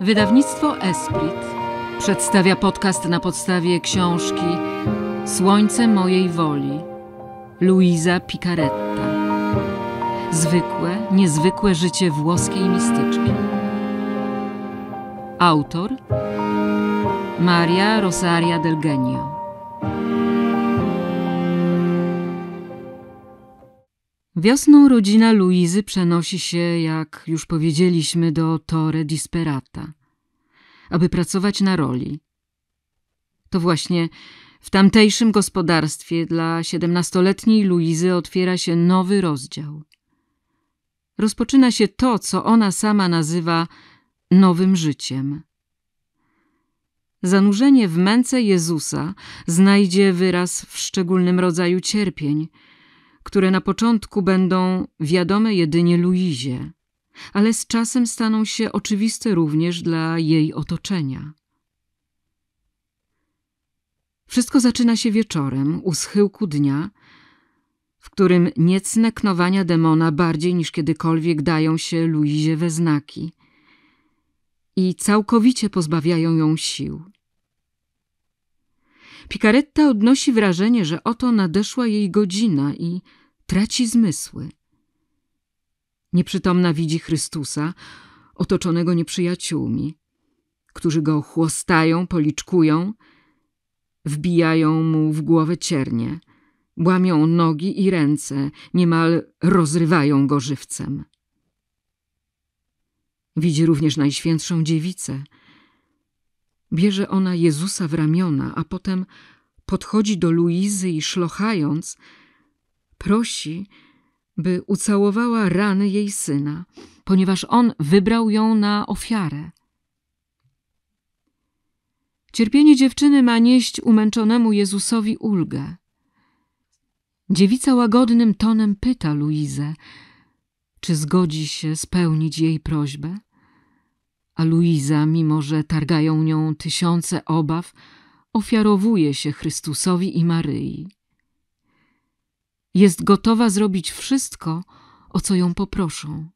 Wydawnictwo Esprit przedstawia podcast na podstawie książki Słońce mojej woli Luisa Picaretta. Zwykłe, niezwykłe życie włoskiej mistyczki. Autor Maria Rosaria del Genio. Wiosną rodzina Luizy przenosi się, jak już powiedzieliśmy, do Torre Disperata, aby pracować na roli. To właśnie w tamtejszym gospodarstwie dla siedemnastoletniej Luizy otwiera się nowy rozdział. Rozpoczyna się to, co ona sama nazywa nowym życiem. Zanurzenie w męce Jezusa znajdzie wyraz w szczególnym rodzaju cierpień – które na początku będą wiadome jedynie Luizie, ale z czasem staną się oczywiste również dla jej otoczenia. Wszystko zaczyna się wieczorem, u schyłku dnia, w którym niecne knowania demona bardziej niż kiedykolwiek dają się Luizie we znaki i całkowicie pozbawiają ją sił. Picaretta odnosi wrażenie, że oto nadeszła jej godzina i traci zmysły. Nieprzytomna widzi Chrystusa, otoczonego nieprzyjaciółmi, którzy go chłostają, policzkują, wbijają mu w głowę ciernie, łamią nogi i ręce, niemal rozrywają go żywcem. Widzi również Najświętszą Dziewicę – Bierze ona Jezusa w ramiona, a potem podchodzi do Luizy i szlochając, prosi, by ucałowała rany jej syna, ponieważ on wybrał ją na ofiarę. Cierpienie dziewczyny ma nieść umęczonemu Jezusowi ulgę. Dziewica łagodnym tonem pyta Luizę, czy zgodzi się spełnić jej prośbę. A Luiza, mimo że targają nią tysiące obaw, ofiarowuje się Chrystusowi i Maryi. Jest gotowa zrobić wszystko, o co ją poproszą.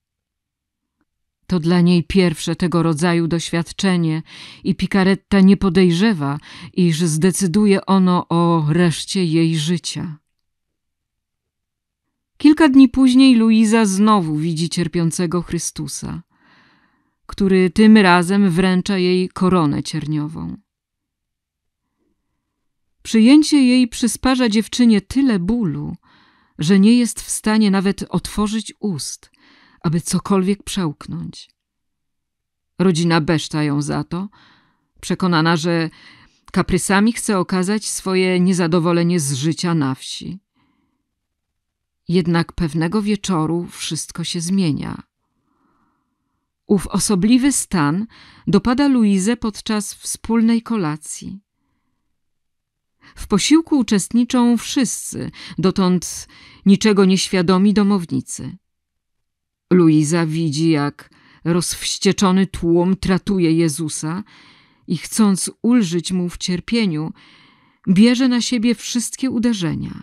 To dla niej pierwsze tego rodzaju doświadczenie i Picaretta nie podejrzewa, iż zdecyduje ono o reszcie jej życia. Kilka dni później Luiza znowu widzi cierpiącego Chrystusa – który tym razem wręcza jej koronę cierniową. Przyjęcie jej przysparza dziewczynie tyle bólu, że nie jest w stanie nawet otworzyć ust, aby cokolwiek przełknąć. Rodzina beszta ją za to, przekonana, że kaprysami chce okazać swoje niezadowolenie z życia na wsi. Jednak pewnego wieczoru wszystko się zmienia. Ów osobliwy stan dopada Luizę podczas wspólnej kolacji. W posiłku uczestniczą wszyscy, dotąd niczego nieświadomi domownicy. Luiza widzi, jak rozwścieczony tłum tratuje Jezusa i chcąc ulżyć mu w cierpieniu, bierze na siebie wszystkie uderzenia.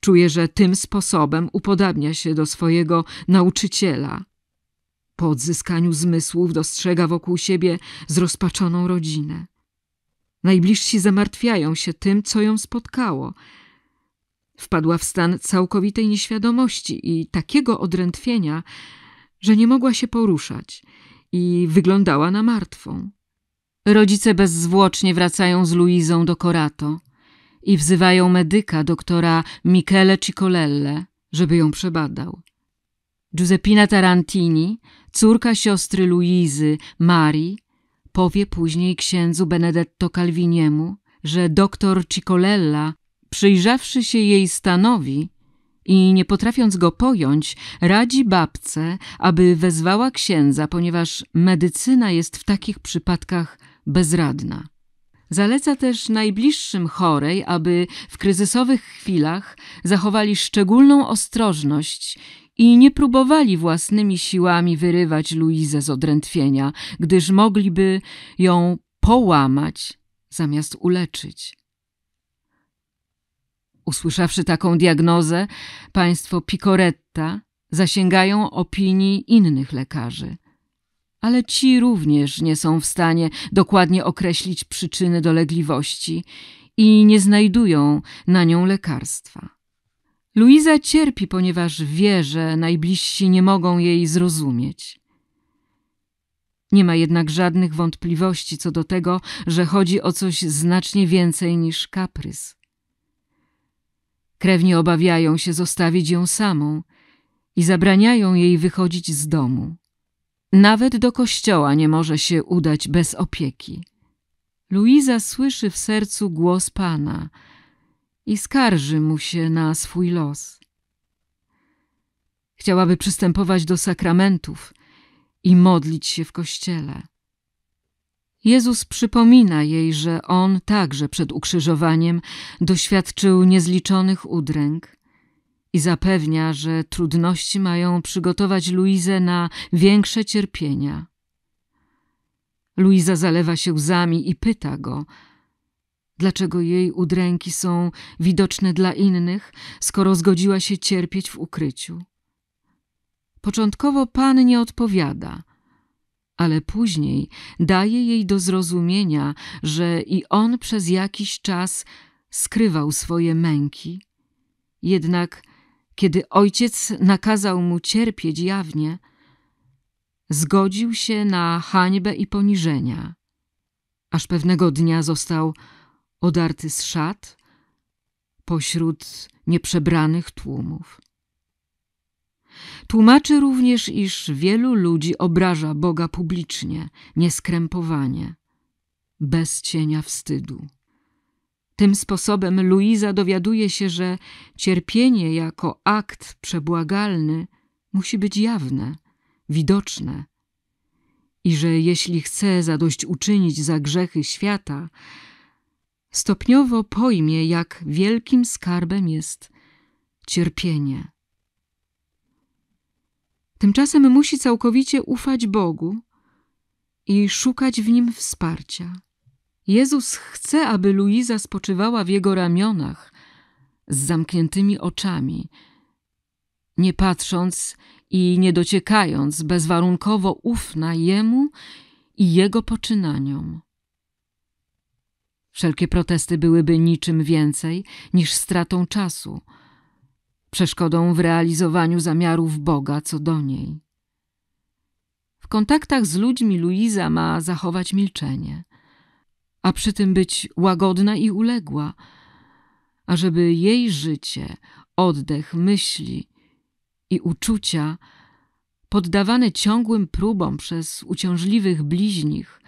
Czuje, że tym sposobem upodabnia się do swojego nauczyciela – po odzyskaniu zmysłów dostrzega wokół siebie zrozpaczoną rodzinę. Najbliżsi zamartwiają się tym, co ją spotkało. Wpadła w stan całkowitej nieświadomości i takiego odrętwienia, że nie mogła się poruszać i wyglądała na martwą. Rodzice bezzwłocznie wracają z Luizą do Korato i wzywają medyka doktora Michele Cicolelle, żeby ją przebadał. Giuseppina Tarantini, córka siostry Luizy, Marii, powie później księdzu Benedetto Calviniemu, że doktor Cicolella, przyjrzawszy się jej stanowi i nie potrafiąc go pojąć, radzi babce, aby wezwała księdza, ponieważ medycyna jest w takich przypadkach bezradna. Zaleca też najbliższym chorej, aby w kryzysowych chwilach zachowali szczególną ostrożność i nie próbowali własnymi siłami wyrywać Luizę z odrętwienia, gdyż mogliby ją połamać zamiast uleczyć. Usłyszawszy taką diagnozę, państwo Picoretta zasięgają opinii innych lekarzy. Ale ci również nie są w stanie dokładnie określić przyczyny dolegliwości i nie znajdują na nią lekarstwa. Luiza cierpi, ponieważ wie, że najbliżsi nie mogą jej zrozumieć. Nie ma jednak żadnych wątpliwości co do tego, że chodzi o coś znacznie więcej niż kaprys. Krewni obawiają się zostawić ją samą i zabraniają jej wychodzić z domu. Nawet do kościoła nie może się udać bez opieki. Luiza słyszy w sercu głos Pana – i skarży mu się na swój los. Chciałaby przystępować do sakramentów i modlić się w kościele. Jezus przypomina jej, że on także przed ukrzyżowaniem doświadczył niezliczonych udręk i zapewnia, że trudności mają przygotować Luizę na większe cierpienia. Luiza zalewa się łzami i pyta go, Dlaczego jej udręki są widoczne dla innych, skoro zgodziła się cierpieć w ukryciu? Początkowo pan nie odpowiada, ale później daje jej do zrozumienia, że i on przez jakiś czas skrywał swoje męki. Jednak kiedy ojciec nakazał mu cierpieć jawnie, zgodził się na hańbę i poniżenia, aż pewnego dnia został odarty z szat, pośród nieprzebranych tłumów. Tłumaczy również, iż wielu ludzi obraża Boga publicznie, nieskrępowanie, bez cienia wstydu. Tym sposobem Luiza dowiaduje się, że cierpienie jako akt przebłagalny musi być jawne, widoczne i że jeśli chce zadośćuczynić za grzechy świata, stopniowo pojmie, jak wielkim skarbem jest cierpienie. Tymczasem musi całkowicie ufać Bogu i szukać w Nim wsparcia. Jezus chce, aby Luiza spoczywała w Jego ramionach z zamkniętymi oczami, nie patrząc i nie dociekając bezwarunkowo ufna Jemu i Jego poczynaniom. Wszelkie protesty byłyby niczym więcej niż stratą czasu, przeszkodą w realizowaniu zamiarów Boga co do niej. W kontaktach z ludźmi Luiza ma zachować milczenie, a przy tym być łagodna i uległa, ażeby jej życie, oddech, myśli i uczucia poddawane ciągłym próbom przez uciążliwych bliźnich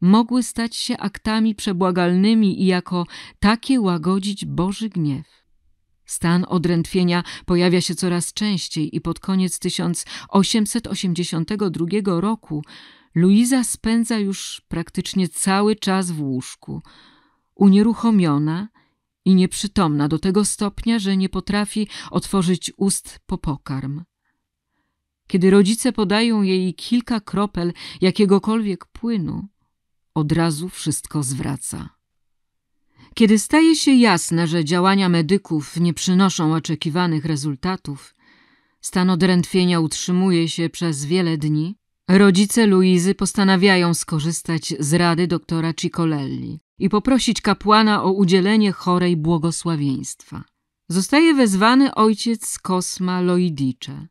mogły stać się aktami przebłagalnymi i jako takie łagodzić Boży gniew. Stan odrętwienia pojawia się coraz częściej i pod koniec 1882 roku Luiza spędza już praktycznie cały czas w łóżku, unieruchomiona i nieprzytomna do tego stopnia, że nie potrafi otworzyć ust po pokarm. Kiedy rodzice podają jej kilka kropel jakiegokolwiek płynu, od razu wszystko zwraca. Kiedy staje się jasne, że działania medyków nie przynoszą oczekiwanych rezultatów, stan odrętwienia utrzymuje się przez wiele dni, rodzice Luizy postanawiają skorzystać z rady doktora Cicolelli i poprosić kapłana o udzielenie chorej błogosławieństwa. Zostaje wezwany ojciec Kosma Loidicze,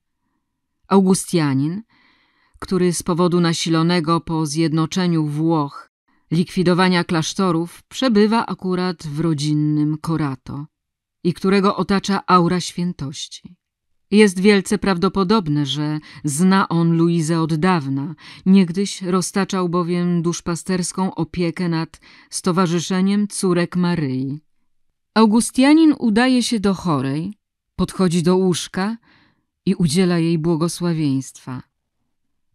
Augustianin, który z powodu nasilonego po zjednoczeniu Włoch likwidowania klasztorów przebywa akurat w rodzinnym Korato i którego otacza aura świętości. Jest wielce prawdopodobne, że zna on Luizę od dawna. Niegdyś roztaczał bowiem duszpasterską opiekę nad Stowarzyszeniem Córek Maryi. Augustianin udaje się do chorej, podchodzi do łóżka i udziela jej błogosławieństwa.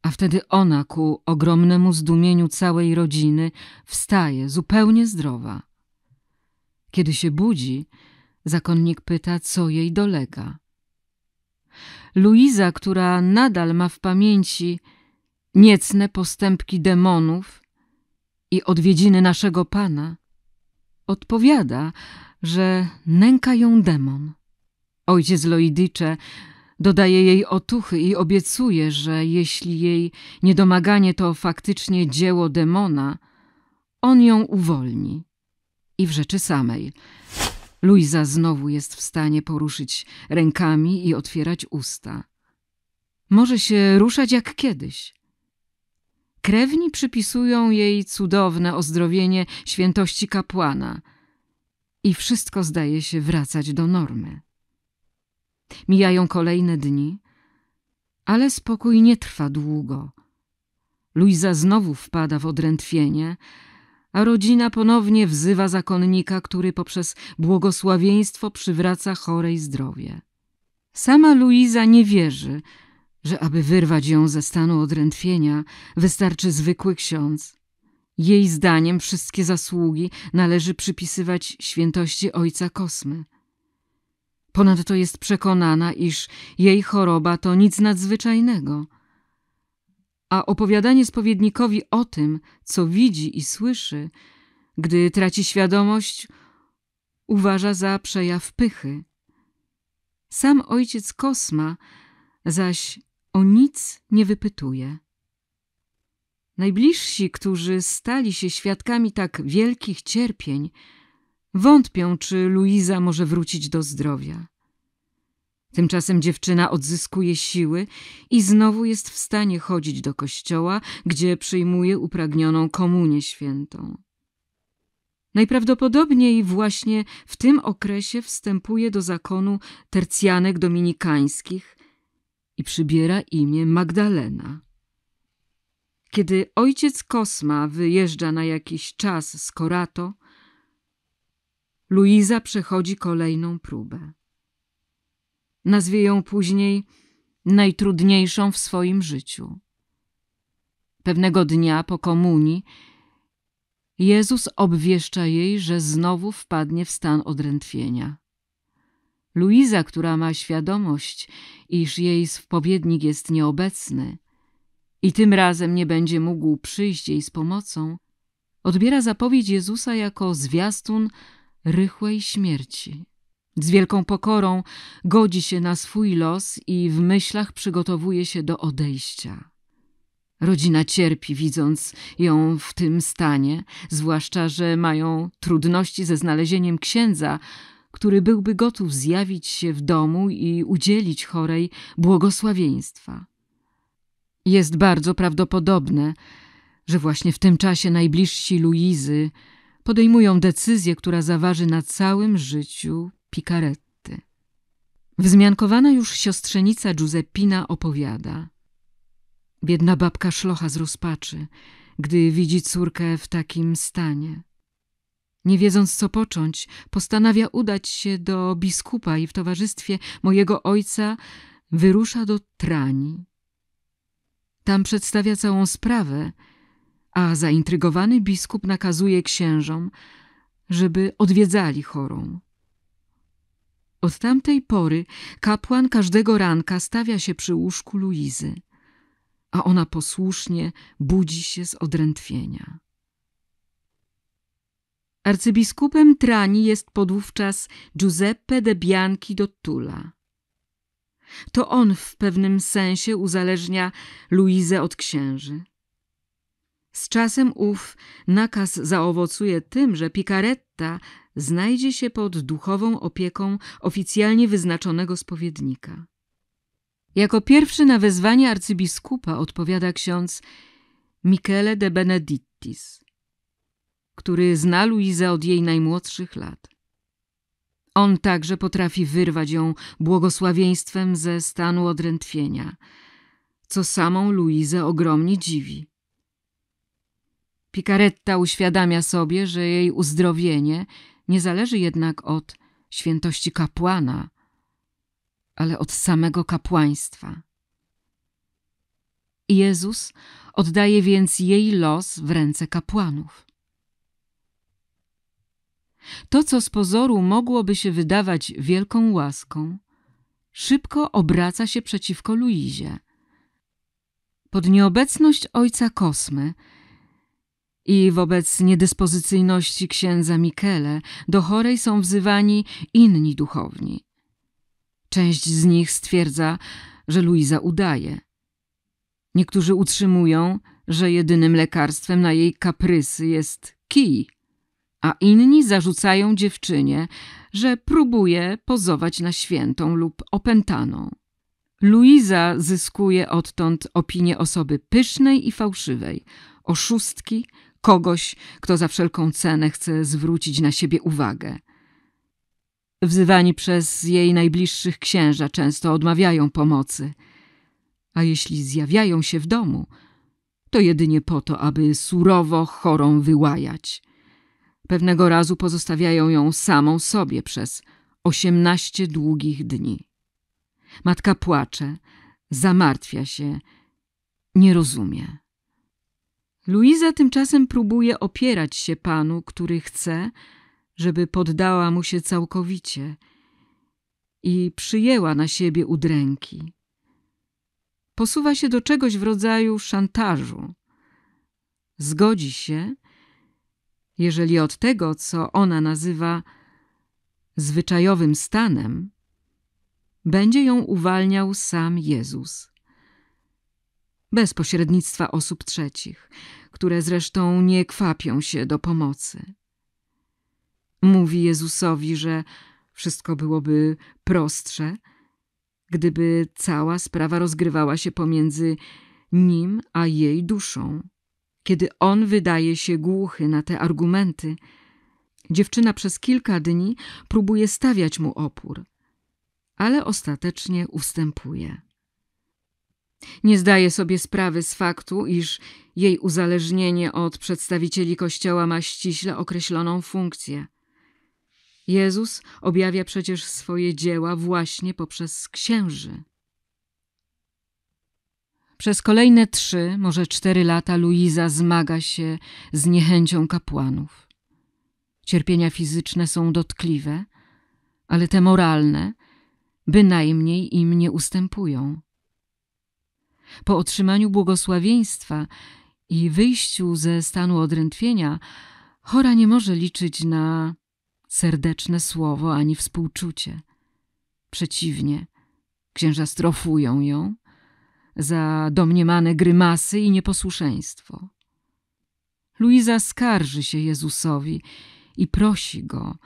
A wtedy ona ku ogromnemu zdumieniu całej rodziny wstaje zupełnie zdrowa. Kiedy się budzi, zakonnik pyta, co jej dolega. Luiza, która nadal ma w pamięci niecne postępki demonów i odwiedziny naszego pana, odpowiada, że nęka ją demon. Ojciec Loidycze Dodaje jej otuchy i obiecuje, że jeśli jej niedomaganie to faktycznie dzieło demona, on ją uwolni. I w rzeczy samej. Luiza znowu jest w stanie poruszyć rękami i otwierać usta. Może się ruszać jak kiedyś. Krewni przypisują jej cudowne ozdrowienie świętości kapłana i wszystko zdaje się wracać do normy. Mijają kolejne dni, ale spokój nie trwa długo. Luiza znowu wpada w odrętwienie, a rodzina ponownie wzywa zakonnika, który poprzez błogosławieństwo przywraca chorej zdrowie. Sama Luiza nie wierzy, że aby wyrwać ją ze stanu odrętwienia, wystarczy zwykły ksiądz. Jej zdaniem wszystkie zasługi należy przypisywać świętości Ojca Kosmy. Ponadto jest przekonana, iż jej choroba to nic nadzwyczajnego. A opowiadanie spowiednikowi o tym, co widzi i słyszy, gdy traci świadomość, uważa za przejaw pychy. Sam ojciec Kosma zaś o nic nie wypytuje. Najbliżsi, którzy stali się świadkami tak wielkich cierpień, Wątpią, czy Luiza może wrócić do zdrowia. Tymczasem dziewczyna odzyskuje siły i znowu jest w stanie chodzić do kościoła, gdzie przyjmuje upragnioną komunię świętą. Najprawdopodobniej właśnie w tym okresie wstępuje do zakonu tercjanek dominikańskich i przybiera imię Magdalena. Kiedy ojciec Kosma wyjeżdża na jakiś czas z Korato, Luiza przechodzi kolejną próbę. Nazwie ją później najtrudniejszą w swoim życiu. Pewnego dnia po komunii Jezus obwieszcza jej, że znowu wpadnie w stan odrętwienia. Luiza, która ma świadomość, iż jej spowiednik jest nieobecny i tym razem nie będzie mógł przyjść jej z pomocą, odbiera zapowiedź Jezusa jako zwiastun rychłej śmierci. Z wielką pokorą godzi się na swój los i w myślach przygotowuje się do odejścia. Rodzina cierpi, widząc ją w tym stanie, zwłaszcza, że mają trudności ze znalezieniem księdza, który byłby gotów zjawić się w domu i udzielić chorej błogosławieństwa. Jest bardzo prawdopodobne, że właśnie w tym czasie najbliżsi Luizy podejmują decyzję, która zaważy na całym życiu Picaretty. Wzmiankowana już siostrzenica Giuseppina opowiada. Biedna babka szlocha z rozpaczy, gdy widzi córkę w takim stanie. Nie wiedząc co począć, postanawia udać się do biskupa i w towarzystwie mojego ojca wyrusza do Trani. Tam przedstawia całą sprawę, a zaintrygowany biskup nakazuje księżom, żeby odwiedzali chorą. Od tamtej pory kapłan każdego ranka stawia się przy łóżku Luizy, a ona posłusznie budzi się z odrętwienia. Arcybiskupem Trani jest podówczas Giuseppe de Bianchi Dottula. To on w pewnym sensie uzależnia Luizę od księży. Z czasem ów nakaz zaowocuje tym, że Picaretta znajdzie się pod duchową opieką oficjalnie wyznaczonego spowiednika. Jako pierwszy na wezwanie arcybiskupa odpowiada ksiądz Michele de Benedittis, który zna Luizę od jej najmłodszych lat. On także potrafi wyrwać ją błogosławieństwem ze stanu odrętwienia, co samą Luizę ogromnie dziwi. Picaretta uświadamia sobie, że jej uzdrowienie nie zależy jednak od świętości kapłana, ale od samego kapłaństwa. Jezus oddaje więc jej los w ręce kapłanów. To, co z pozoru mogłoby się wydawać wielką łaską, szybko obraca się przeciwko Luizie. Pod nieobecność ojca Kosmy – i wobec niedyspozycyjności księdza Michele do chorej są wzywani inni duchowni. Część z nich stwierdza, że Luiza udaje. Niektórzy utrzymują, że jedynym lekarstwem na jej kaprysy jest kij, a inni zarzucają dziewczynie, że próbuje pozować na świętą lub opętaną. Luiza zyskuje odtąd opinię osoby pysznej i fałszywej, oszustki, kogoś, kto za wszelką cenę chce zwrócić na siebie uwagę. Wzywani przez jej najbliższych księża często odmawiają pomocy, a jeśli zjawiają się w domu, to jedynie po to, aby surowo chorą wyłajać. Pewnego razu pozostawiają ją samą sobie przez osiemnaście długich dni. Matka płacze, zamartwia się, nie rozumie. Luiza tymczasem próbuje opierać się panu, który chce, żeby poddała mu się całkowicie i przyjęła na siebie udręki. Posuwa się do czegoś w rodzaju szantażu. Zgodzi się, jeżeli od tego, co ona nazywa zwyczajowym stanem, będzie ją uwalniał sam Jezus bez pośrednictwa osób trzecich, które zresztą nie kwapią się do pomocy. Mówi Jezusowi, że wszystko byłoby prostsze, gdyby cała sprawa rozgrywała się pomiędzy nim a jej duszą. Kiedy on wydaje się głuchy na te argumenty, dziewczyna przez kilka dni próbuje stawiać mu opór, ale ostatecznie ustępuje. Nie zdaje sobie sprawy z faktu, iż jej uzależnienie od przedstawicieli Kościoła ma ściśle określoną funkcję. Jezus objawia przecież swoje dzieła właśnie poprzez księży. Przez kolejne trzy, może cztery lata Luiza zmaga się z niechęcią kapłanów. Cierpienia fizyczne są dotkliwe, ale te moralne bynajmniej im nie ustępują. Po otrzymaniu błogosławieństwa i wyjściu ze stanu odrętwienia, chora nie może liczyć na serdeczne słowo ani współczucie. Przeciwnie, księża strofują ją za domniemane grymasy i nieposłuszeństwo. Luiza skarży się Jezusowi i prosi go,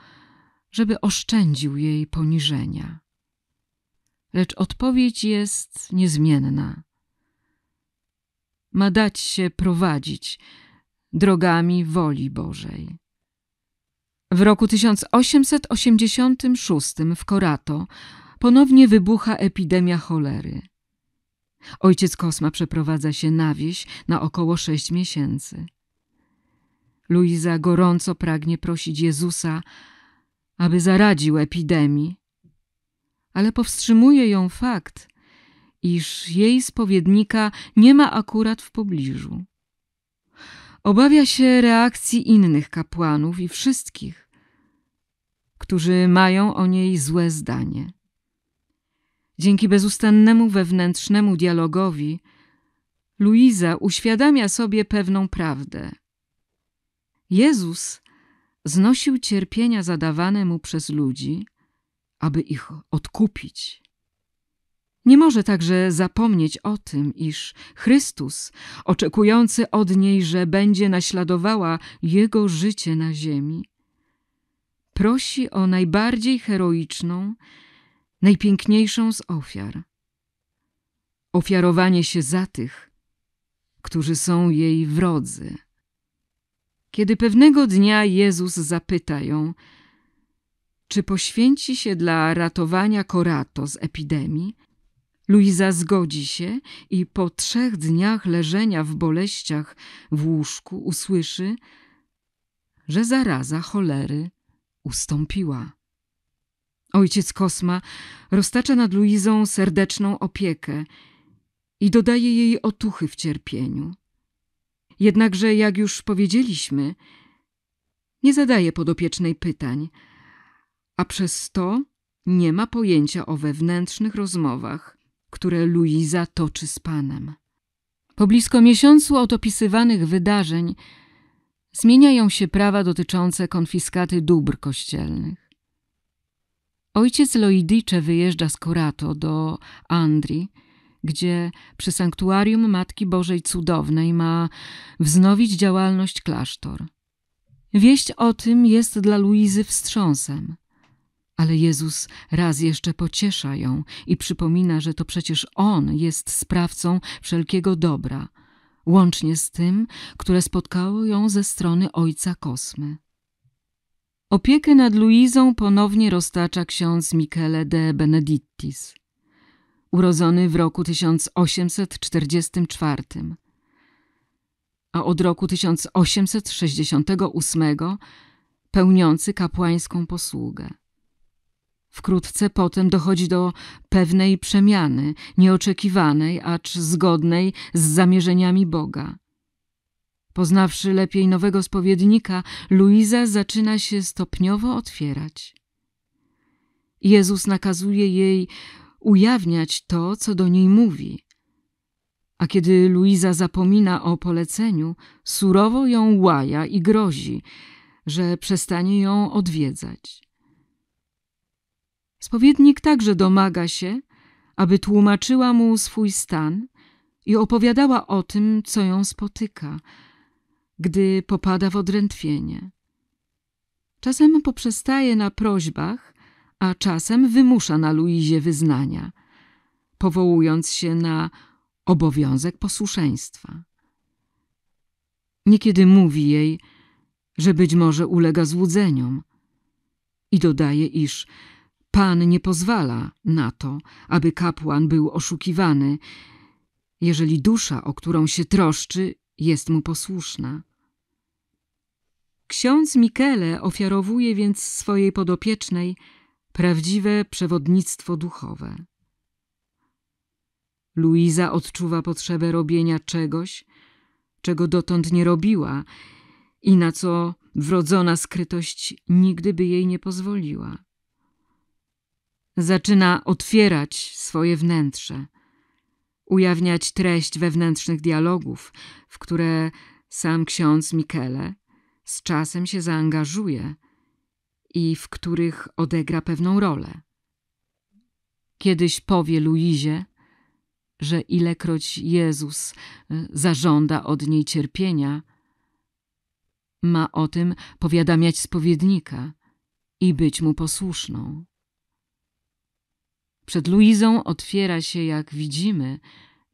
żeby oszczędził jej poniżenia. Lecz odpowiedź jest niezmienna ma dać się prowadzić drogami woli Bożej. W roku 1886 w Korato ponownie wybucha epidemia cholery. Ojciec Kosma przeprowadza się na wieś na około sześć miesięcy. Luiza gorąco pragnie prosić Jezusa, aby zaradził epidemii, ale powstrzymuje ją fakt, iż jej spowiednika nie ma akurat w pobliżu. Obawia się reakcji innych kapłanów i wszystkich, którzy mają o niej złe zdanie. Dzięki bezustannemu wewnętrznemu dialogowi Luiza uświadamia sobie pewną prawdę. Jezus znosił cierpienia zadawane mu przez ludzi, aby ich odkupić. Nie może także zapomnieć o tym, iż Chrystus, oczekujący od niej, że będzie naśladowała jego życie na ziemi, prosi o najbardziej heroiczną, najpiękniejszą z ofiar. Ofiarowanie się za tych, którzy są jej wrodzy. Kiedy pewnego dnia Jezus zapyta ją, czy poświęci się dla ratowania korato z epidemii, Luiza zgodzi się i po trzech dniach leżenia w boleściach w łóżku usłyszy, że zaraza cholery ustąpiła. Ojciec Kosma roztacza nad Luizą serdeczną opiekę i dodaje jej otuchy w cierpieniu. Jednakże, jak już powiedzieliśmy, nie zadaje podopiecznej pytań, a przez to nie ma pojęcia o wewnętrznych rozmowach które Luiza toczy z Panem. Po blisko miesiącu od opisywanych wydarzeń zmieniają się prawa dotyczące konfiskaty dóbr kościelnych. Ojciec Loidicze wyjeżdża z Korato do Andrii, gdzie przy sanktuarium Matki Bożej Cudownej ma wznowić działalność klasztor. Wieść o tym jest dla Luizy wstrząsem. Ale Jezus raz jeszcze pociesza ją i przypomina, że to przecież On jest sprawcą wszelkiego dobra, łącznie z tym, które spotkało ją ze strony Ojca Kosmy. Opiekę nad Luizą ponownie roztacza ksiądz Michele de Benedictis, urodzony w roku 1844 a od roku 1868 pełniący kapłańską posługę. Wkrótce potem dochodzi do pewnej przemiany, nieoczekiwanej, acz zgodnej z zamierzeniami Boga. Poznawszy lepiej nowego spowiednika, Luiza zaczyna się stopniowo otwierać. Jezus nakazuje jej ujawniać to, co do niej mówi. A kiedy Luiza zapomina o poleceniu, surowo ją łaja i grozi, że przestanie ją odwiedzać. Spowiednik także domaga się, aby tłumaczyła mu swój stan i opowiadała o tym, co ją spotyka, gdy popada w odrętwienie. Czasem poprzestaje na prośbach, a czasem wymusza na Luizie wyznania, powołując się na obowiązek posłuszeństwa. Niekiedy mówi jej, że być może ulega złudzeniom i dodaje, iż Pan nie pozwala na to, aby kapłan był oszukiwany, jeżeli dusza, o którą się troszczy, jest mu posłuszna. Ksiądz Michele ofiarowuje więc swojej podopiecznej prawdziwe przewodnictwo duchowe. Luiza odczuwa potrzebę robienia czegoś, czego dotąd nie robiła i na co wrodzona skrytość nigdy by jej nie pozwoliła zaczyna otwierać swoje wnętrze, ujawniać treść wewnętrznych dialogów, w które sam ksiądz Michele z czasem się zaangażuje i w których odegra pewną rolę. Kiedyś powie Luizie, że ilekroć Jezus y, zażąda od niej cierpienia, ma o tym powiadamiać spowiednika i być mu posłuszną. Przed Luizą otwiera się, jak widzimy,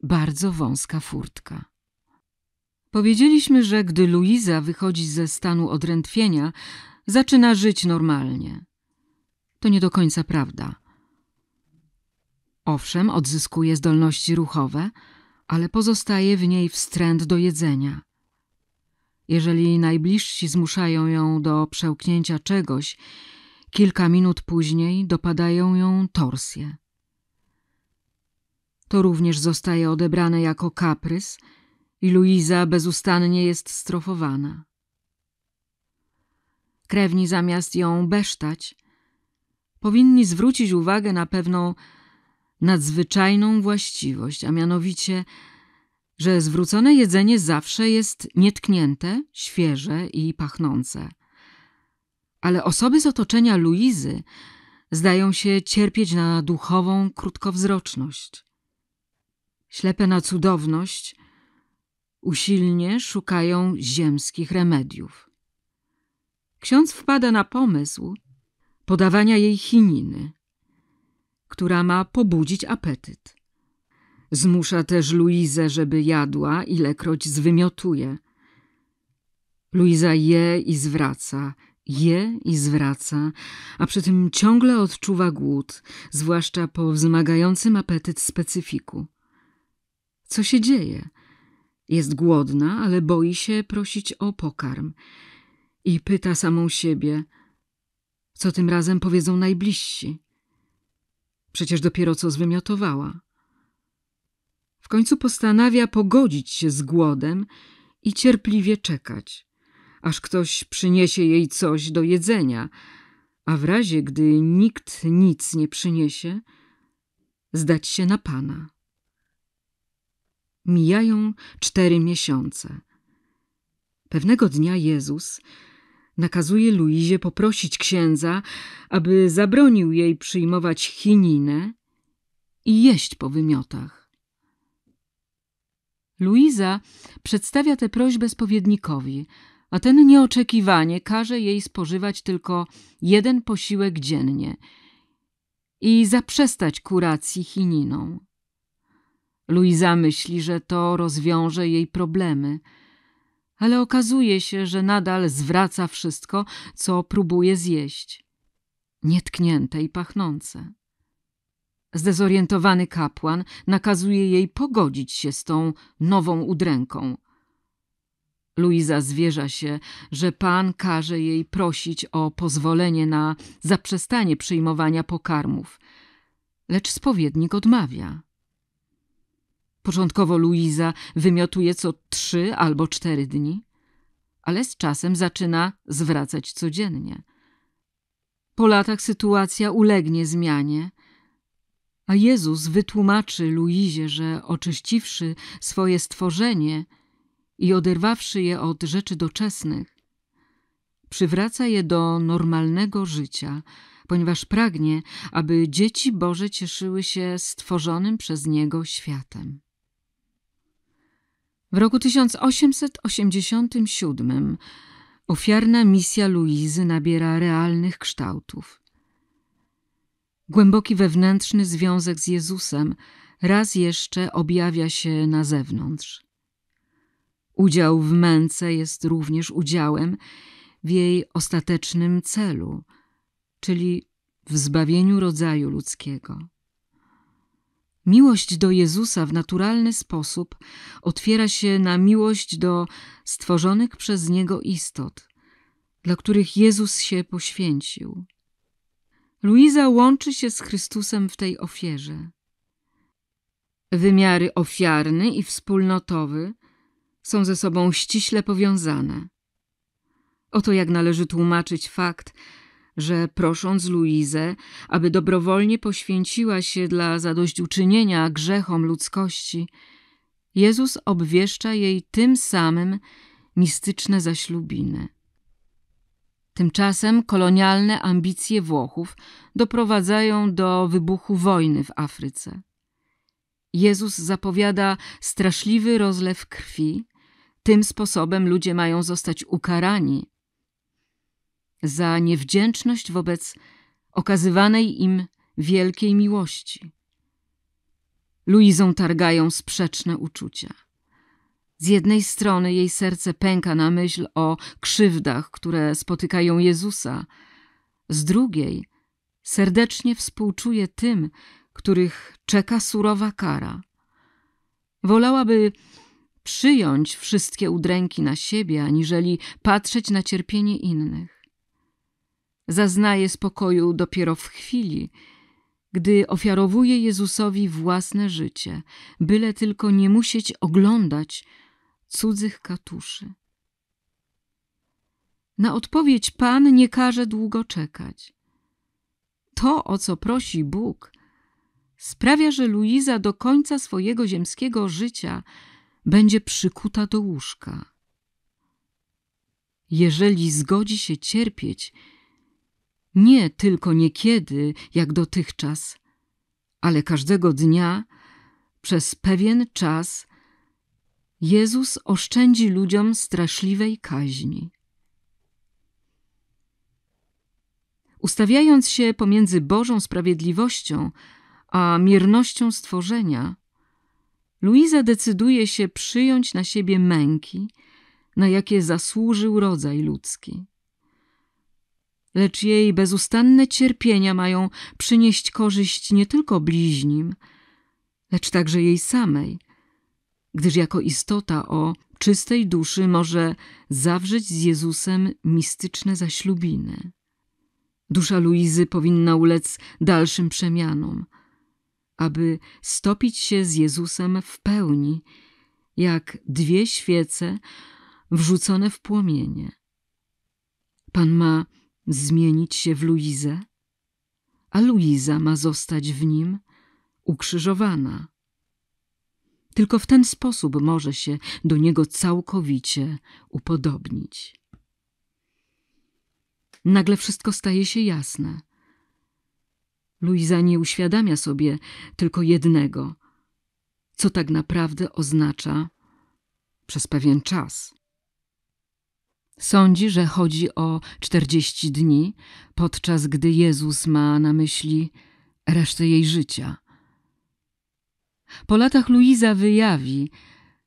bardzo wąska furtka. Powiedzieliśmy, że gdy Luiza wychodzi ze stanu odrętwienia, zaczyna żyć normalnie. To nie do końca prawda. Owszem, odzyskuje zdolności ruchowe, ale pozostaje w niej wstręt do jedzenia. Jeżeli najbliżsi zmuszają ją do przełknięcia czegoś, kilka minut później dopadają ją torsje. To również zostaje odebrane jako kaprys i Luiza bezustannie jest strofowana. Krewni zamiast ją besztać, powinni zwrócić uwagę na pewną nadzwyczajną właściwość, a mianowicie, że zwrócone jedzenie zawsze jest nietknięte, świeże i pachnące. Ale osoby z otoczenia Luizy zdają się cierpieć na duchową krótkowzroczność ślepe na cudowność, usilnie szukają ziemskich remediów. Ksiądz wpada na pomysł podawania jej chininy, która ma pobudzić apetyt. Zmusza też Luizę, żeby jadła, ilekroć zwymiotuje. Luiza je i zwraca, je i zwraca, a przy tym ciągle odczuwa głód, zwłaszcza po wzmagającym apetyt specyfiku co się dzieje. Jest głodna, ale boi się prosić o pokarm i pyta samą siebie, co tym razem powiedzą najbliżsi. Przecież dopiero co zwymiotowała. W końcu postanawia pogodzić się z głodem i cierpliwie czekać, aż ktoś przyniesie jej coś do jedzenia, a w razie gdy nikt nic nie przyniesie, zdać się na pana. Mijają cztery miesiące. Pewnego dnia Jezus nakazuje Luizie poprosić księdza, aby zabronił jej przyjmować chininę i jeść po wymiotach. Luiza przedstawia tę prośbę spowiednikowi, a ten nieoczekiwanie każe jej spożywać tylko jeden posiłek dziennie i zaprzestać kuracji chininą. Luiza myśli, że to rozwiąże jej problemy, ale okazuje się, że nadal zwraca wszystko, co próbuje zjeść. Nietknięte i pachnące. Zdezorientowany kapłan nakazuje jej pogodzić się z tą nową udręką. Luiza zwierza się, że pan każe jej prosić o pozwolenie na zaprzestanie przyjmowania pokarmów, lecz spowiednik odmawia. Początkowo Luiza wymiotuje co trzy albo cztery dni, ale z czasem zaczyna zwracać codziennie. Po latach sytuacja ulegnie zmianie, a Jezus wytłumaczy Luizie, że oczyściwszy swoje stworzenie i oderwawszy je od rzeczy doczesnych, przywraca je do normalnego życia, ponieważ pragnie, aby dzieci Boże cieszyły się stworzonym przez Niego światem. W roku 1887 ofiarna misja Luizy nabiera realnych kształtów. Głęboki wewnętrzny związek z Jezusem raz jeszcze objawia się na zewnątrz. Udział w męce jest również udziałem w jej ostatecznym celu, czyli w zbawieniu rodzaju ludzkiego. Miłość do Jezusa w naturalny sposób otwiera się na miłość do stworzonych przez Niego istot, dla których Jezus się poświęcił. Luiza łączy się z Chrystusem w tej ofierze. Wymiary ofiarny i wspólnotowy są ze sobą ściśle powiązane. Oto jak należy tłumaczyć fakt, że prosząc Luizę, aby dobrowolnie poświęciła się dla zadośćuczynienia grzechom ludzkości, Jezus obwieszcza jej tym samym mistyczne zaślubiny. Tymczasem kolonialne ambicje Włochów doprowadzają do wybuchu wojny w Afryce. Jezus zapowiada straszliwy rozlew krwi. Tym sposobem ludzie mają zostać ukarani za niewdzięczność wobec okazywanej im wielkiej miłości. Luizą targają sprzeczne uczucia. Z jednej strony jej serce pęka na myśl o krzywdach, które spotykają Jezusa, z drugiej serdecznie współczuje tym, których czeka surowa kara. Wolałaby przyjąć wszystkie udręki na siebie, aniżeli patrzeć na cierpienie innych zaznaje spokoju dopiero w chwili, gdy ofiarowuje Jezusowi własne życie, byle tylko nie musieć oglądać cudzych katuszy. Na odpowiedź Pan nie każe długo czekać. To, o co prosi Bóg, sprawia, że Luiza do końca swojego ziemskiego życia będzie przykuta do łóżka. Jeżeli zgodzi się cierpieć, nie tylko niekiedy, jak dotychczas, ale każdego dnia przez pewien czas Jezus oszczędzi ludziom straszliwej kaźni. Ustawiając się pomiędzy Bożą sprawiedliwością a miernością stworzenia, Luiza decyduje się przyjąć na siebie męki, na jakie zasłużył rodzaj ludzki lecz jej bezustanne cierpienia mają przynieść korzyść nie tylko bliźnim, lecz także jej samej, gdyż jako istota o czystej duszy może zawrzeć z Jezusem mistyczne zaślubiny. Dusza Luizy powinna ulec dalszym przemianom, aby stopić się z Jezusem w pełni, jak dwie świece wrzucone w płomienie. Pan ma zmienić się w Luizę, a Luiza ma zostać w nim ukrzyżowana. Tylko w ten sposób może się do niego całkowicie upodobnić. Nagle wszystko staje się jasne. Luiza nie uświadamia sobie tylko jednego, co tak naprawdę oznacza przez pewien czas. Sądzi, że chodzi o 40 dni, podczas gdy Jezus ma na myśli resztę jej życia. Po latach Luiza wyjawi,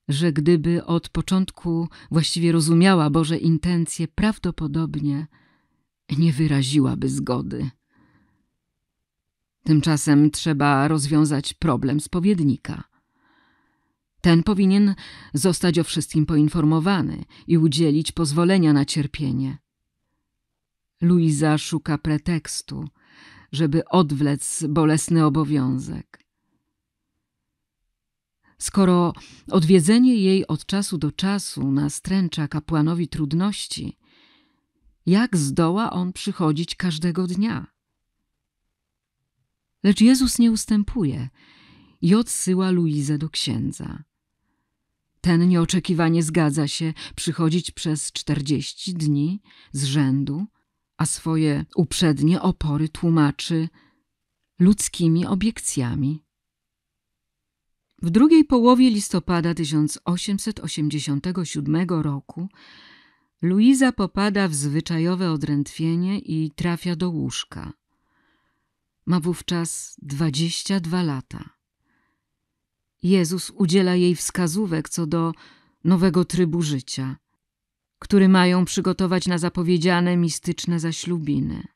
że gdyby od początku właściwie rozumiała Boże intencje, prawdopodobnie nie wyraziłaby zgody. Tymczasem trzeba rozwiązać problem spowiednika. Ten powinien zostać o wszystkim poinformowany i udzielić pozwolenia na cierpienie. Luiza szuka pretekstu, żeby odwlec bolesny obowiązek. Skoro odwiedzenie jej od czasu do czasu nastręcza kapłanowi trudności, jak zdoła on przychodzić każdego dnia? Lecz Jezus nie ustępuje i odsyła Luizę do księdza. Ten nieoczekiwanie zgadza się przychodzić przez 40 dni z rzędu, a swoje uprzednie opory tłumaczy ludzkimi obiekcjami. W drugiej połowie listopada 1887 roku Luiza popada w zwyczajowe odrętwienie i trafia do łóżka. Ma wówczas 22 lata. Jezus udziela jej wskazówek co do nowego trybu życia, który mają przygotować na zapowiedziane mistyczne zaślubiny.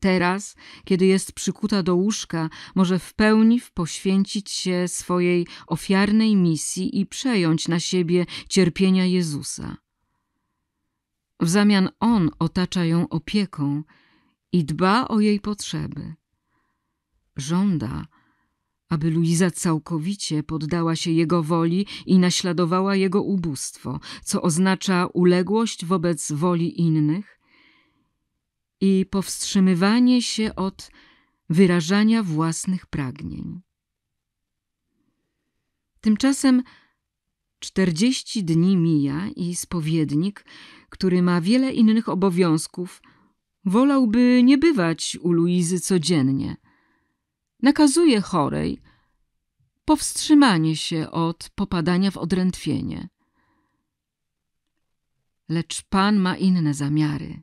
Teraz, kiedy jest przykuta do łóżka, może w pełni poświęcić się swojej ofiarnej misji i przejąć na siebie cierpienia Jezusa. W zamian On otacza ją opieką i dba o jej potrzeby. Żąda, aby Luiza całkowicie poddała się jego woli i naśladowała jego ubóstwo, co oznacza uległość wobec woli innych i powstrzymywanie się od wyrażania własnych pragnień. Tymczasem czterdzieści dni mija i spowiednik, który ma wiele innych obowiązków, wolałby nie bywać u Luizy codziennie – nakazuje chorej powstrzymanie się od popadania w odrętwienie. Lecz pan ma inne zamiary.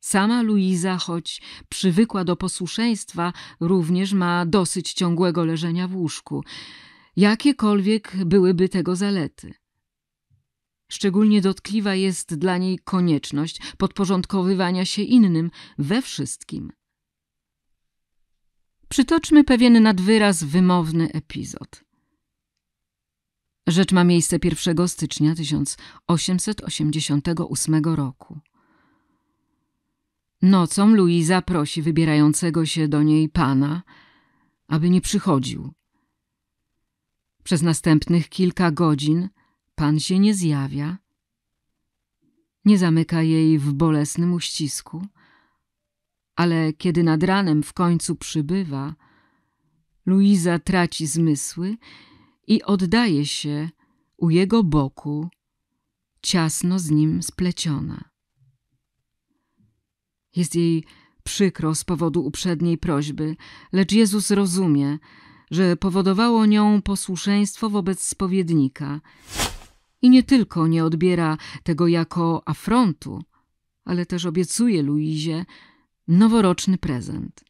Sama Luiza, choć przywykła do posłuszeństwa, również ma dosyć ciągłego leżenia w łóżku, jakiekolwiek byłyby tego zalety. Szczególnie dotkliwa jest dla niej konieczność podporządkowywania się innym we wszystkim. Przytoczmy pewien nadwyraz wymowny epizod. Rzecz ma miejsce 1 stycznia 1888 roku. Nocą Luiza prosi wybierającego się do niej pana, aby nie przychodził. Przez następnych kilka godzin pan się nie zjawia. Nie zamyka jej w bolesnym uścisku ale kiedy nad ranem w końcu przybywa, Luiza traci zmysły i oddaje się u jego boku, ciasno z nim spleciona. Jest jej przykro z powodu uprzedniej prośby, lecz Jezus rozumie, że powodowało nią posłuszeństwo wobec spowiednika i nie tylko nie odbiera tego jako afrontu, ale też obiecuje Luizie, noworoczny prezent.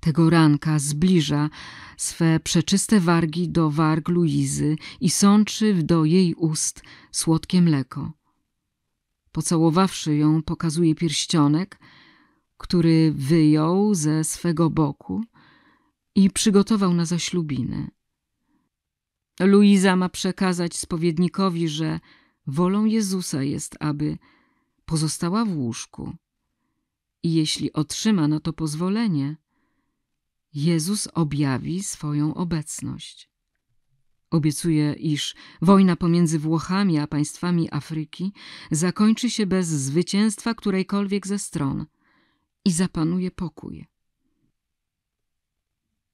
Tego ranka zbliża swe przeczyste wargi do warg Luizy i sączy do jej ust słodkie mleko. Pocałowawszy ją, pokazuje pierścionek, który wyjął ze swego boku i przygotował na zaślubinę. Luiza ma przekazać spowiednikowi, że wolą Jezusa jest, aby pozostała w łóżku i jeśli otrzyma na no to pozwolenie, Jezus objawi swoją obecność. Obiecuje, iż wojna pomiędzy Włochami a państwami Afryki zakończy się bez zwycięstwa którejkolwiek ze stron i zapanuje pokój.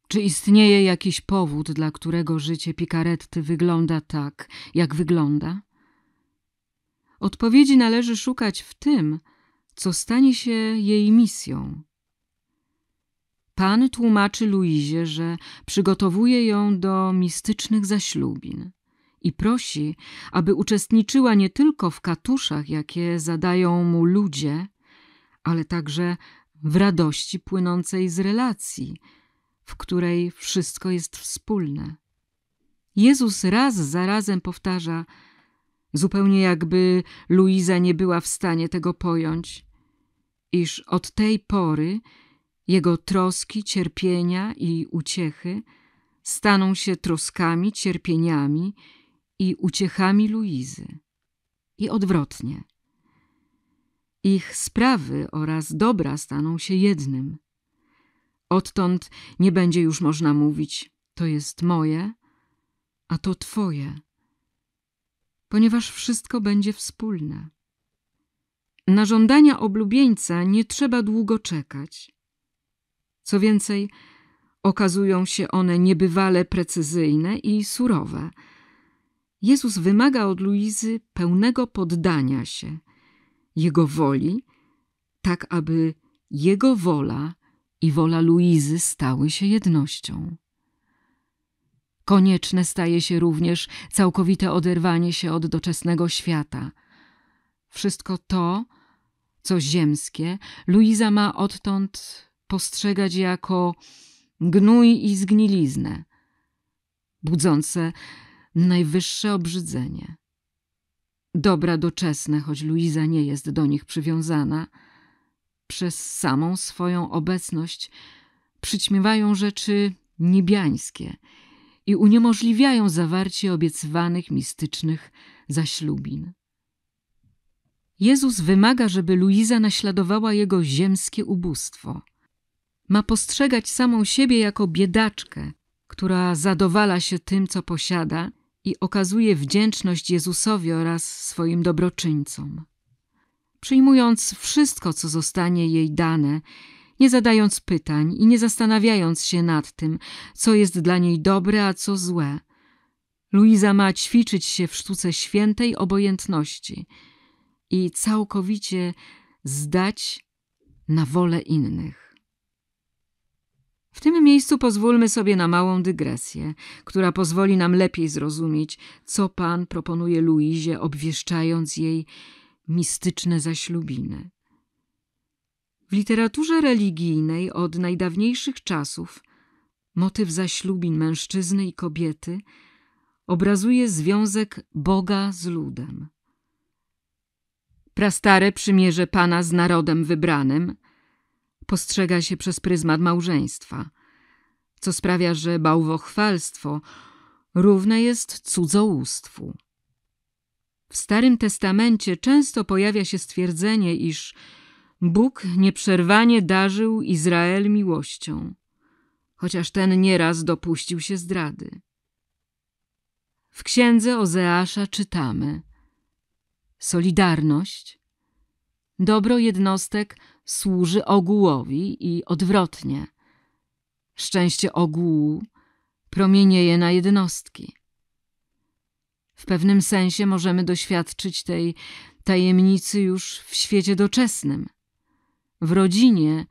Czy istnieje jakiś powód, dla którego życie pikaretty wygląda tak, jak wygląda? Odpowiedzi należy szukać w tym, co stanie się jej misją. Pan tłumaczy Luizie, że przygotowuje ją do mistycznych zaślubin i prosi, aby uczestniczyła nie tylko w katuszach, jakie zadają mu ludzie, ale także w radości płynącej z relacji, w której wszystko jest wspólne. Jezus raz za razem powtarza – zupełnie jakby Luiza nie była w stanie tego pojąć, iż od tej pory jego troski, cierpienia i uciechy staną się troskami, cierpieniami i uciechami Luizy. I odwrotnie. Ich sprawy oraz dobra staną się jednym. Odtąd nie będzie już można mówić, to jest moje, a to twoje ponieważ wszystko będzie wspólne. Na żądania oblubieńca nie trzeba długo czekać. Co więcej, okazują się one niebywale precyzyjne i surowe. Jezus wymaga od Luizy pełnego poddania się Jego woli, tak aby Jego wola i wola Luizy stały się jednością. Konieczne staje się również całkowite oderwanie się od doczesnego świata. Wszystko to, co ziemskie, Luiza ma odtąd postrzegać jako gnój i zgniliznę, budzące najwyższe obrzydzenie. Dobra doczesne, choć Luiza nie jest do nich przywiązana, przez samą swoją obecność przyćmiewają rzeczy niebiańskie – i uniemożliwiają zawarcie obiecywanych mistycznych zaślubin. Jezus wymaga, żeby Luiza naśladowała jego ziemskie ubóstwo. Ma postrzegać samą siebie jako biedaczkę, która zadowala się tym, co posiada i okazuje wdzięczność Jezusowi oraz swoim dobroczyńcom. Przyjmując wszystko, co zostanie jej dane, nie zadając pytań i nie zastanawiając się nad tym, co jest dla niej dobre, a co złe. Luiza ma ćwiczyć się w sztuce świętej obojętności i całkowicie zdać na wolę innych. W tym miejscu pozwólmy sobie na małą dygresję, która pozwoli nam lepiej zrozumieć, co Pan proponuje Luizie, obwieszczając jej mistyczne zaślubiny. W literaturze religijnej od najdawniejszych czasów motyw zaślubin mężczyzny i kobiety obrazuje związek Boga z ludem. Prastare przymierze Pana z narodem wybranym postrzega się przez pryzmat małżeństwa, co sprawia, że bałwochwalstwo równe jest cudzołóstwu. W Starym Testamencie często pojawia się stwierdzenie, iż Bóg nieprzerwanie darzył Izrael miłością, chociaż ten nieraz dopuścił się zdrady. W księdze Ozeasza czytamy: Solidarność, dobro jednostek służy ogółowi i odwrotnie. Szczęście ogółu promienieje na jednostki. W pewnym sensie możemy doświadczyć tej tajemnicy już w świecie doczesnym w rodzinie,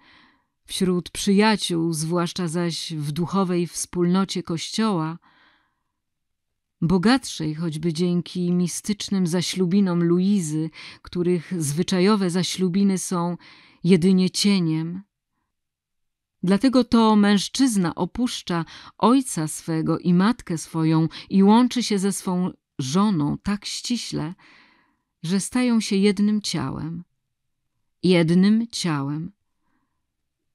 wśród przyjaciół, zwłaszcza zaś w duchowej wspólnocie Kościoła, bogatszej choćby dzięki mistycznym zaślubinom Luizy, których zwyczajowe zaślubiny są jedynie cieniem. Dlatego to mężczyzna opuszcza ojca swego i matkę swoją i łączy się ze swą żoną tak ściśle, że stają się jednym ciałem jednym ciałem,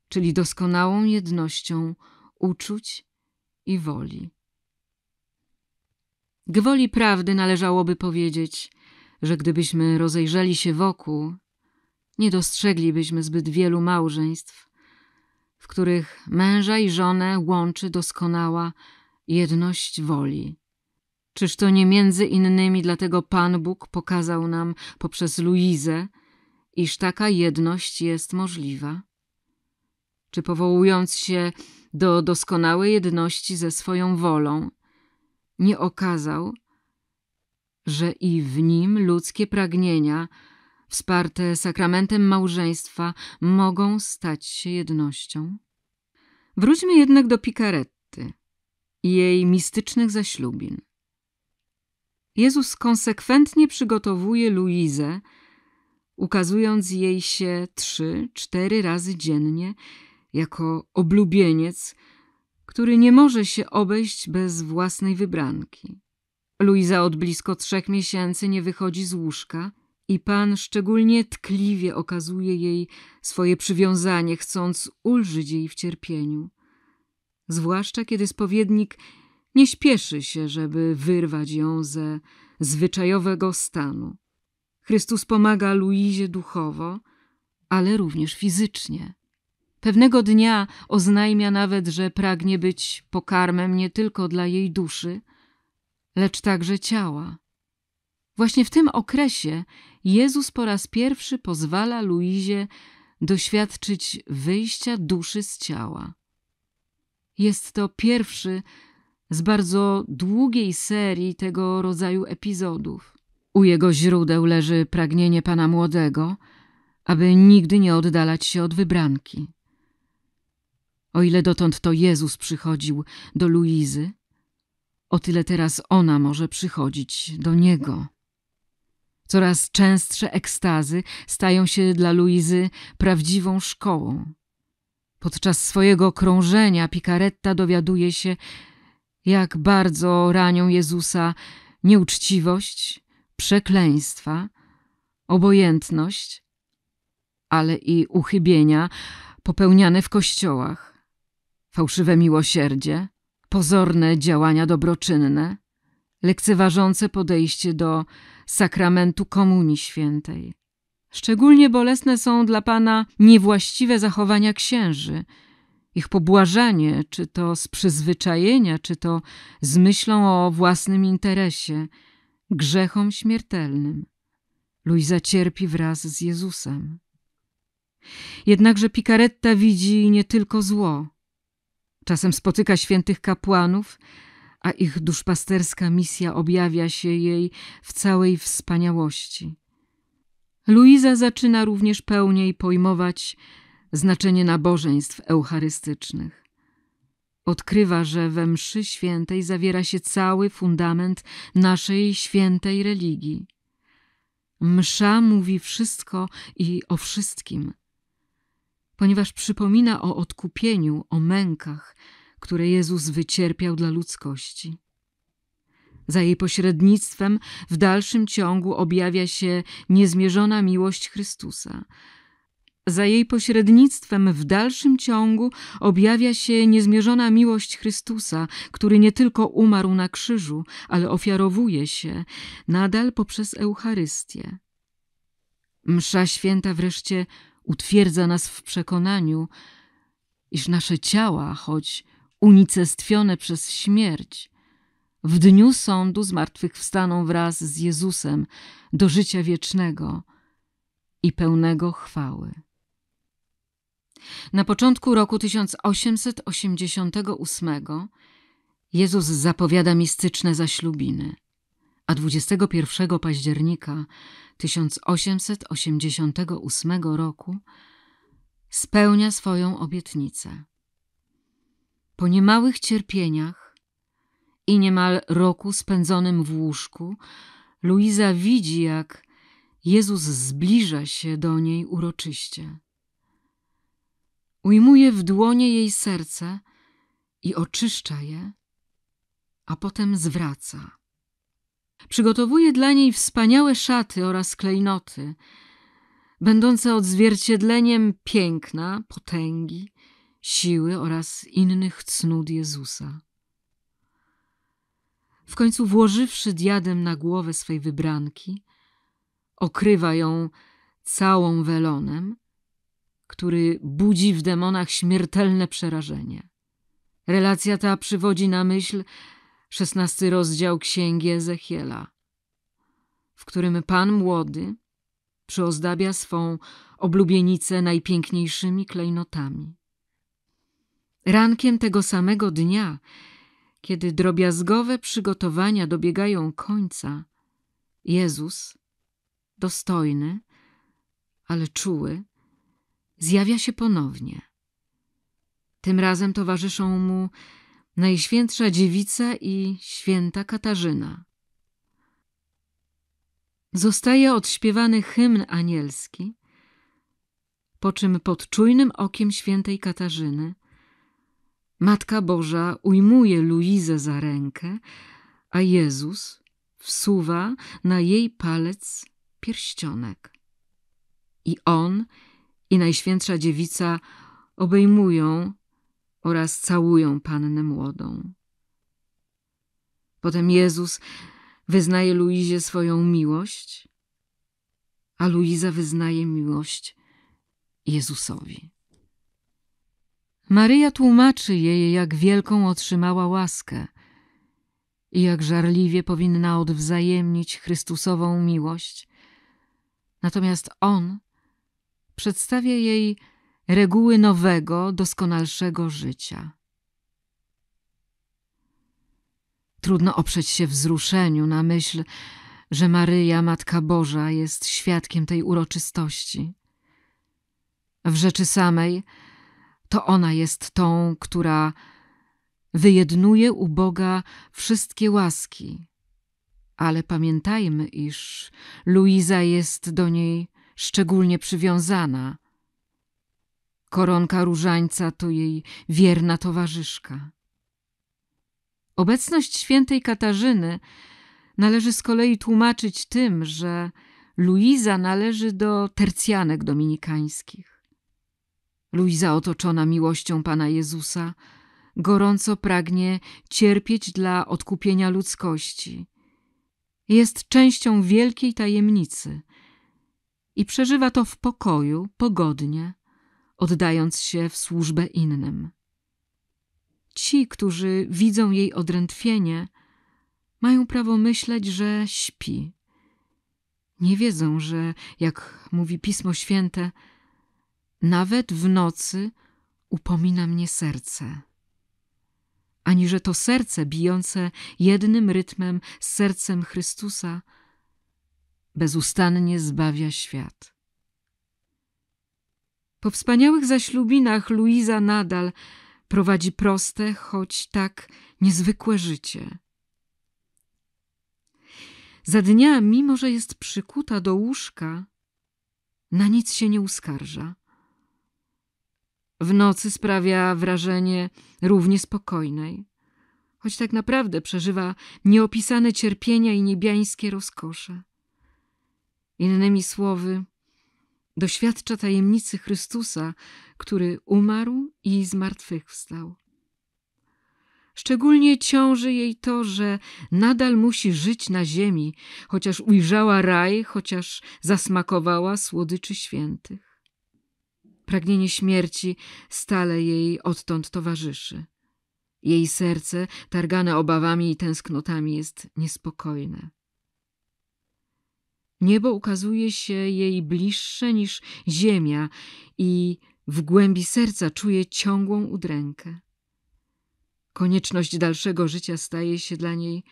czyli doskonałą jednością uczuć i woli. Gwoli prawdy należałoby powiedzieć, że gdybyśmy rozejrzeli się wokół, nie dostrzeglibyśmy zbyt wielu małżeństw, w których męża i żonę łączy doskonała jedność woli. Czyż to nie między innymi dlatego Pan Bóg pokazał nam poprzez Luizę, iż taka jedność jest możliwa? Czy powołując się do doskonałej jedności ze swoją wolą, nie okazał, że i w nim ludzkie pragnienia, wsparte sakramentem małżeństwa, mogą stać się jednością? Wróćmy jednak do Picaretty i jej mistycznych zaślubin. Jezus konsekwentnie przygotowuje Luizę ukazując jej się trzy, cztery razy dziennie jako oblubieniec, który nie może się obejść bez własnej wybranki. Luiza od blisko trzech miesięcy nie wychodzi z łóżka i pan szczególnie tkliwie okazuje jej swoje przywiązanie, chcąc ulżyć jej w cierpieniu. Zwłaszcza kiedy spowiednik nie śpieszy się, żeby wyrwać ją ze zwyczajowego stanu. Chrystus pomaga Luizie duchowo, ale również fizycznie. Pewnego dnia oznajmia nawet, że pragnie być pokarmem nie tylko dla jej duszy, lecz także ciała. Właśnie w tym okresie Jezus po raz pierwszy pozwala Luizie doświadczyć wyjścia duszy z ciała. Jest to pierwszy z bardzo długiej serii tego rodzaju epizodów. U jego źródeł leży pragnienie pana młodego, aby nigdy nie oddalać się od wybranki. O ile dotąd to Jezus przychodził do Luizy, o tyle teraz ona może przychodzić do niego. Coraz częstsze ekstazy stają się dla Luizy prawdziwą szkołą. Podczas swojego krążenia Picaretta dowiaduje się, jak bardzo ranią Jezusa nieuczciwość, przekleństwa, obojętność, ale i uchybienia popełniane w kościołach, fałszywe miłosierdzie, pozorne działania dobroczynne, lekceważące podejście do sakramentu Komunii Świętej. Szczególnie bolesne są dla Pana niewłaściwe zachowania księży, ich pobłażanie, czy to z przyzwyczajenia, czy to z myślą o własnym interesie – grzechom śmiertelnym. Luisa cierpi wraz z Jezusem. Jednakże Picaretta widzi nie tylko zło. Czasem spotyka świętych kapłanów, a ich duszpasterska misja objawia się jej w całej wspaniałości. Luiza zaczyna również pełniej pojmować znaczenie nabożeństw eucharystycznych. Odkrywa, że we mszy świętej zawiera się cały fundament naszej świętej religii. Msza mówi wszystko i o wszystkim, ponieważ przypomina o odkupieniu, o mękach, które Jezus wycierpiał dla ludzkości. Za jej pośrednictwem w dalszym ciągu objawia się niezmierzona miłość Chrystusa – za jej pośrednictwem w dalszym ciągu objawia się niezmierzona miłość Chrystusa, który nie tylko umarł na krzyżu, ale ofiarowuje się nadal poprzez Eucharystię. Msza święta wreszcie utwierdza nas w przekonaniu, iż nasze ciała, choć unicestwione przez śmierć, w dniu sądu zmartwychwstaną wraz z Jezusem do życia wiecznego i pełnego chwały. Na początku roku 1888 Jezus zapowiada mistyczne zaślubiny, a 21 października 1888 roku spełnia swoją obietnicę. Po niemałych cierpieniach i niemal roku spędzonym w łóżku, Luiza widzi, jak Jezus zbliża się do niej uroczyście ujmuje w dłonie jej serce i oczyszcza je, a potem zwraca. Przygotowuje dla niej wspaniałe szaty oraz klejnoty, będące odzwierciedleniem piękna, potęgi, siły oraz innych cnót Jezusa. W końcu włożywszy diadem na głowę swej wybranki, okrywa ją całą welonem, który budzi w demonach śmiertelne przerażenie. Relacja ta przywodzi na myśl szesnasty rozdział Księgi Ezechiela, w którym Pan Młody przyozdabia swą oblubienicę najpiękniejszymi klejnotami. Rankiem tego samego dnia, kiedy drobiazgowe przygotowania dobiegają końca, Jezus, dostojny, ale czuły, zjawia się ponownie. Tym razem towarzyszą mu Najświętsza Dziewica i Święta Katarzyna. Zostaje odśpiewany hymn anielski, po czym pod czujnym okiem świętej Katarzyny Matka Boża ujmuje Luizę za rękę, a Jezus wsuwa na jej palec pierścionek. I on i Najświętsza Dziewica obejmują oraz całują Pannę Młodą. Potem Jezus wyznaje Luizie swoją miłość, a Luiza wyznaje miłość Jezusowi. Maryja tłumaczy jej, jak wielką otrzymała łaskę i jak żarliwie powinna odwzajemnić Chrystusową miłość. Natomiast On przedstawia jej reguły nowego, doskonalszego życia. Trudno oprzeć się wzruszeniu na myśl, że Maryja, Matka Boża, jest świadkiem tej uroczystości. W rzeczy samej to ona jest tą, która wyjednuje u Boga wszystkie łaski. Ale pamiętajmy, iż Luiza jest do niej szczególnie przywiązana. Koronka różańca to jej wierna towarzyszka. Obecność świętej Katarzyny należy z kolei tłumaczyć tym, że Luiza należy do tercjanek dominikańskich. Luiza otoczona miłością Pana Jezusa gorąco pragnie cierpieć dla odkupienia ludzkości. Jest częścią wielkiej tajemnicy, i przeżywa to w pokoju, pogodnie, oddając się w służbę innym. Ci, którzy widzą jej odrętwienie, mają prawo myśleć, że śpi. Nie wiedzą, że, jak mówi Pismo Święte, nawet w nocy upomina mnie serce. Ani że to serce bijące jednym rytmem z sercem Chrystusa – bezustannie zbawia świat. Po wspaniałych zaślubinach Luiza nadal prowadzi proste, choć tak niezwykłe życie. Za dnia, mimo że jest przykuta do łóżka, na nic się nie uskarża. W nocy sprawia wrażenie równie spokojnej, choć tak naprawdę przeżywa nieopisane cierpienia i niebiańskie rozkosze. Innymi słowy, doświadcza tajemnicy Chrystusa, który umarł i zmartwychwstał. Szczególnie ciąży jej to, że nadal musi żyć na ziemi, chociaż ujrzała raj, chociaż zasmakowała słodyczy świętych. Pragnienie śmierci stale jej odtąd towarzyszy. Jej serce, targane obawami i tęsknotami, jest niespokojne. Niebo ukazuje się jej bliższe niż ziemia i w głębi serca czuje ciągłą udrękę. Konieczność dalszego życia staje się dla niej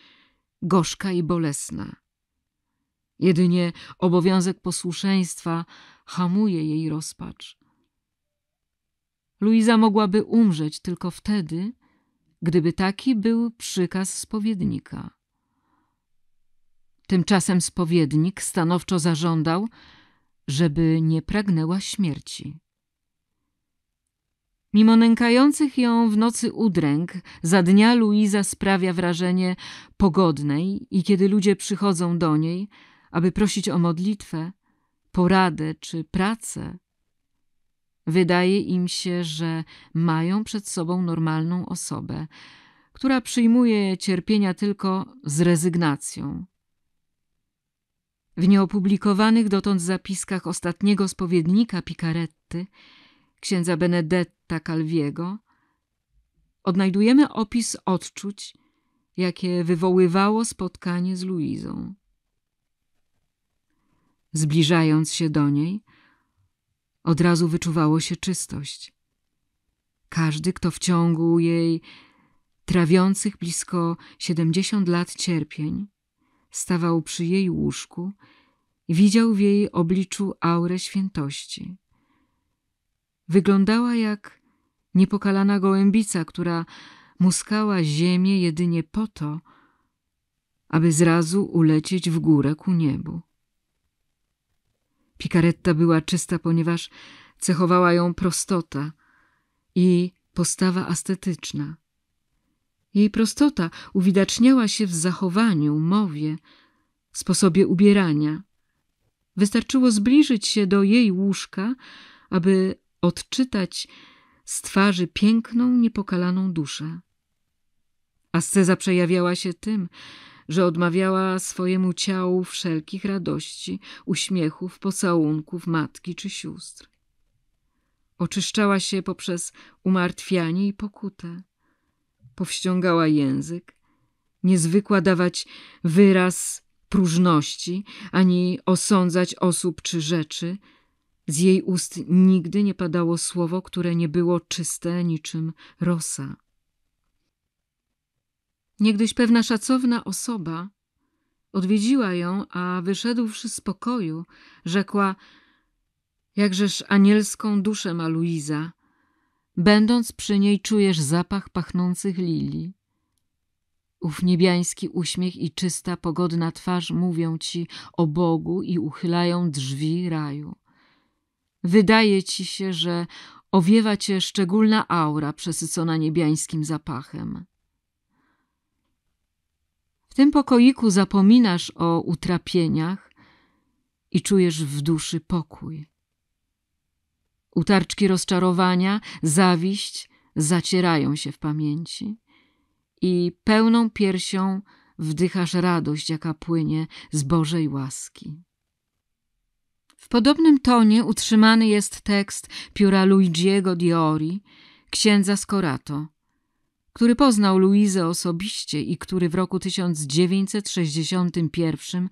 gorzka i bolesna. Jedynie obowiązek posłuszeństwa hamuje jej rozpacz. Luiza mogłaby umrzeć tylko wtedy, gdyby taki był przykaz spowiednika. Tymczasem spowiednik stanowczo zażądał, żeby nie pragnęła śmierci. Mimo nękających ją w nocy udręk, za dnia Luiza sprawia wrażenie pogodnej i kiedy ludzie przychodzą do niej, aby prosić o modlitwę, poradę czy pracę, wydaje im się, że mają przed sobą normalną osobę, która przyjmuje cierpienia tylko z rezygnacją w nieopublikowanych dotąd zapiskach ostatniego spowiednika Picaretty, księdza Benedetta Calviego, odnajdujemy opis odczuć, jakie wywoływało spotkanie z Luizą. Zbliżając się do niej, od razu wyczuwało się czystość. Każdy, kto w ciągu jej trawiących blisko siedemdziesiąt lat cierpień stawał przy jej łóżku, widział w jej obliczu aurę świętości. Wyglądała jak niepokalana gołębica, która muskała ziemię jedynie po to, aby zrazu ulecieć w górę ku niebu. Pikaretta była czysta, ponieważ cechowała ją prostota i postawa astetyczna – jej prostota uwidaczniała się w zachowaniu, mowie, sposobie ubierania. Wystarczyło zbliżyć się do jej łóżka, aby odczytać z twarzy piękną, niepokalaną duszę. Asceza przejawiała się tym, że odmawiała swojemu ciału wszelkich radości, uśmiechów, pocałunków matki czy sióstr. Oczyszczała się poprzez umartwianie i pokutę powściągała język, niezwykła dawać wyraz próżności, ani osądzać osób czy rzeczy. Z jej ust nigdy nie padało słowo, które nie było czyste niczym rosa. Niegdyś pewna szacowna osoba odwiedziła ją, a wyszedłszy z pokoju, rzekła: Jakżeż anielską duszę ma Luiza – Będąc przy niej czujesz zapach pachnących lili, Ów niebiański uśmiech i czysta, pogodna twarz mówią ci o Bogu i uchylają drzwi raju. Wydaje ci się, że owiewa cię szczególna aura przesycona niebiańskim zapachem. W tym pokoiku zapominasz o utrapieniach i czujesz w duszy pokój. Utarczki rozczarowania, zawiść zacierają się w pamięci i pełną piersią wdychasz radość, jaka płynie z Bożej łaski. W podobnym tonie utrzymany jest tekst pióra Luigiego Diori, księdza Scorato, który poznał Luizę osobiście i który w roku 1961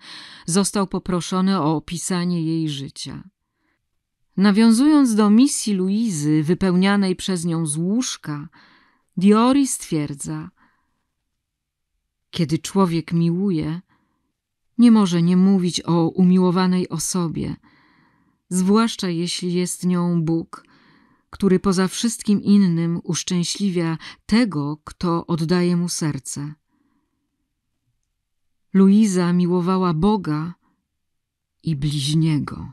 został poproszony o opisanie jej życia. Nawiązując do misji Luizy, wypełnianej przez nią z łóżka, Diori stwierdza: Kiedy człowiek miłuje, nie może nie mówić o umiłowanej osobie, zwłaszcza jeśli jest nią Bóg, który poza wszystkim innym uszczęśliwia tego, kto oddaje mu serce. Luiza miłowała Boga i bliźniego.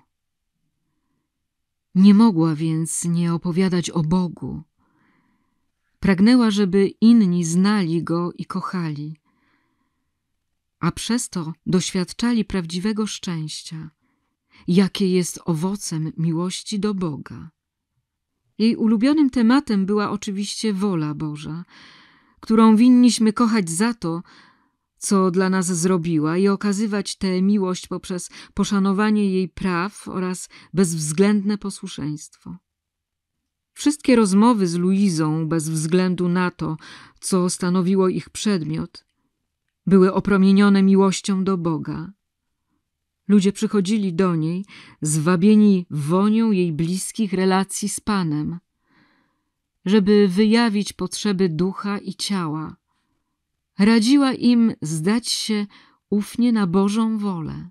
Nie mogła więc nie opowiadać o Bogu. Pragnęła, żeby inni znali Go i kochali, a przez to doświadczali prawdziwego szczęścia, jakie jest owocem miłości do Boga. Jej ulubionym tematem była oczywiście wola Boża, którą winniśmy kochać za to, co dla nas zrobiła i okazywać tę miłość poprzez poszanowanie jej praw oraz bezwzględne posłuszeństwo. Wszystkie rozmowy z Luizą, bez względu na to, co stanowiło ich przedmiot, były opromienione miłością do Boga. Ludzie przychodzili do niej, zwabieni wonią jej bliskich relacji z Panem, żeby wyjawić potrzeby ducha i ciała Radziła im zdać się ufnie na Bożą wolę,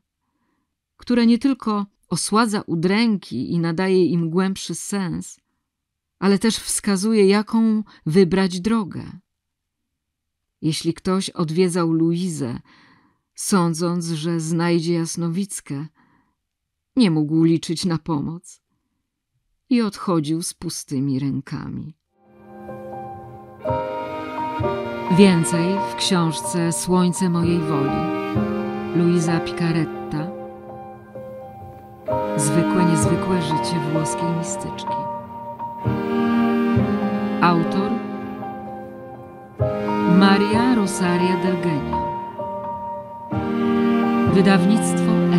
która nie tylko osładza udręki i nadaje im głębszy sens, ale też wskazuje, jaką wybrać drogę. Jeśli ktoś odwiedzał Luizę, sądząc, że znajdzie Jasnowickę, nie mógł liczyć na pomoc i odchodził z pustymi rękami. Więcej w książce Słońce mojej woli Luisa Picaretta Zwykłe, niezwykłe życie włoskiej mistyczki Autor Maria Rosaria del Genio Wydawnictwo